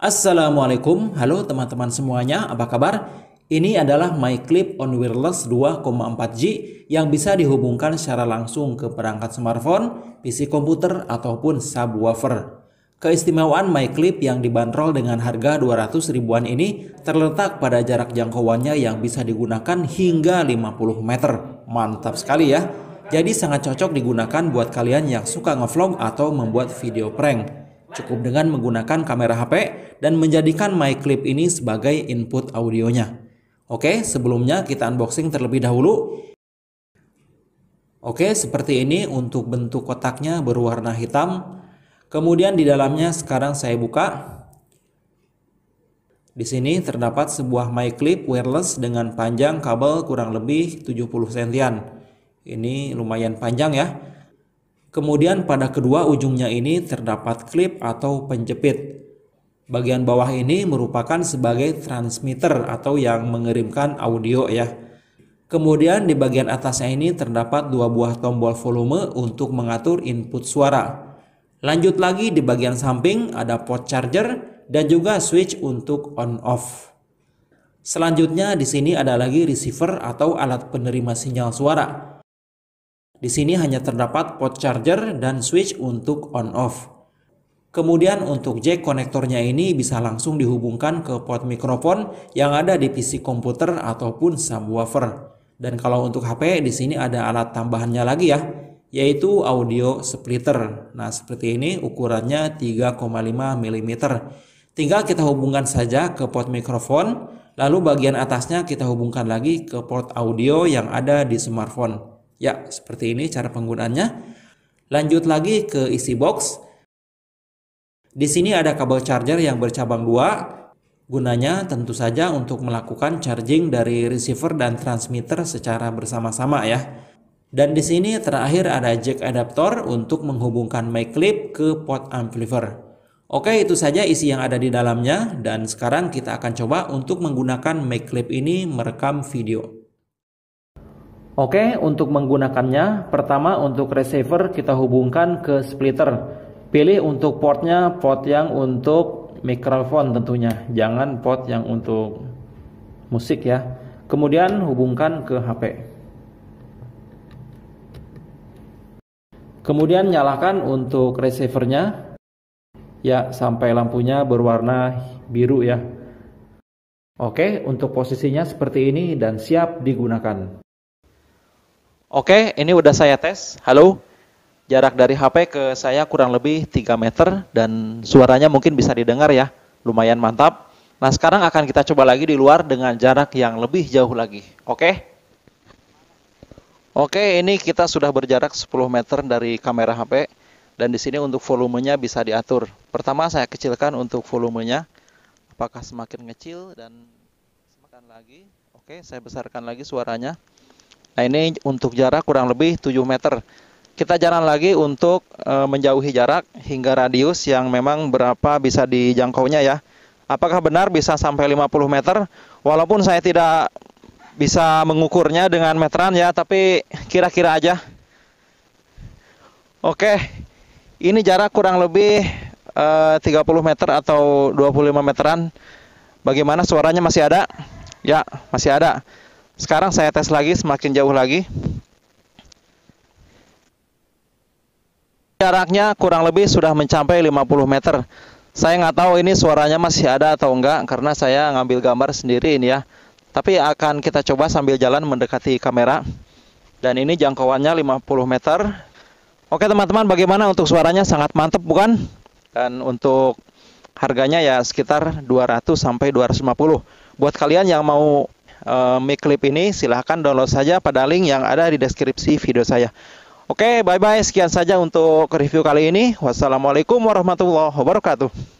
Assalamualaikum, halo teman-teman semuanya, apa kabar? Ini adalah my clip on wireless 2,4G yang bisa dihubungkan secara langsung ke perangkat smartphone, PC komputer, ataupun subwoofer. Keistimewaan my clip yang dibanderol dengan harga 200 ribuan ini terletak pada jarak jangkauannya yang bisa digunakan hingga 50 meter. Mantap sekali ya. Jadi sangat cocok digunakan buat kalian yang suka ngevlog atau membuat video prank. Cukup dengan menggunakan kamera HP dan menjadikan My Clip ini sebagai input audionya. Oke, sebelumnya kita unboxing terlebih dahulu. Oke, seperti ini untuk bentuk kotaknya berwarna hitam. Kemudian di dalamnya sekarang saya buka. Di sini terdapat sebuah clip wireless dengan panjang kabel kurang lebih 70 cm. Ini lumayan panjang ya. Kemudian pada kedua ujungnya ini terdapat klip atau penjepit. Bagian bawah ini merupakan sebagai transmitter atau yang mengirimkan audio ya. Kemudian di bagian atasnya ini terdapat dua buah tombol volume untuk mengatur input suara. Lanjut lagi di bagian samping ada port charger dan juga switch untuk on off. Selanjutnya di sini ada lagi receiver atau alat penerima sinyal suara. Di sini hanya terdapat port charger dan switch untuk on-off. Kemudian untuk jack konektornya ini bisa langsung dihubungkan ke port mikrofon yang ada di PC komputer ataupun subwoofer. Dan kalau untuk HP di sini ada alat tambahannya lagi ya, yaitu audio splitter. Nah, seperti ini ukurannya 3,5 mm. Tinggal kita hubungkan saja ke port mikrofon, lalu bagian atasnya kita hubungkan lagi ke port audio yang ada di smartphone. Ya, seperti ini cara penggunaannya. Lanjut lagi ke isi box. Di sini ada kabel charger yang bercabang dua. Gunanya tentu saja untuk melakukan charging dari receiver dan transmitter secara bersama-sama ya. Dan di sini terakhir ada jack adaptor untuk menghubungkan mic clip ke port amplifier. Oke, itu saja isi yang ada di dalamnya dan sekarang kita akan coba untuk menggunakan mic clip ini merekam video. Oke, untuk menggunakannya, pertama untuk receiver kita hubungkan ke splitter. Pilih untuk portnya, port yang untuk mikrofon tentunya, jangan port yang untuk musik ya. Kemudian hubungkan ke HP. Kemudian nyalakan untuk receivernya, ya sampai lampunya berwarna biru ya. Oke, untuk posisinya seperti ini dan siap digunakan. Oke, ini udah saya tes. Halo. Jarak dari HP ke saya kurang lebih 3 meter dan suaranya mungkin bisa didengar ya. Lumayan mantap. Nah, sekarang akan kita coba lagi di luar dengan jarak yang lebih jauh lagi. Oke? Oke, ini kita sudah berjarak 10 meter dari kamera HP dan di sini untuk volumenya bisa diatur. Pertama saya kecilkan untuk volumenya. Apakah semakin kecil dan semakin lagi? Oke, saya besarkan lagi suaranya. Nah ini untuk jarak kurang lebih 7 meter. Kita jalan lagi untuk e, menjauhi jarak hingga radius yang memang berapa bisa dijangkaunya ya. Apakah benar bisa sampai 50 meter? Walaupun saya tidak bisa mengukurnya dengan meteran ya, tapi kira-kira aja. Oke, ini jarak kurang lebih e, eh, 30 meter atau 25 meteran. Bagaimana suaranya masih ada? Ya, masih ada. Sekarang saya tes lagi semakin jauh lagi. Jaraknya kurang lebih sudah mencapai 50 meter. Saya nggak tahu ini suaranya masih ada atau enggak karena saya ngambil gambar sendiri ini ya. Tapi akan kita coba sambil jalan mendekati kamera. Dan ini jangkauannya 50 meter. Oke teman-teman, bagaimana untuk suaranya sangat mantep bukan? Dan untuk harganya ya sekitar 200 sampai 250. Buat kalian yang mau Eh, Make clip ini, silahkan download saja pada link yang ada di deskripsi video saya. Oke, bye-bye. Sekian saja untuk review kali ini. Wassalamualaikum warahmatullahi wabarakatuh.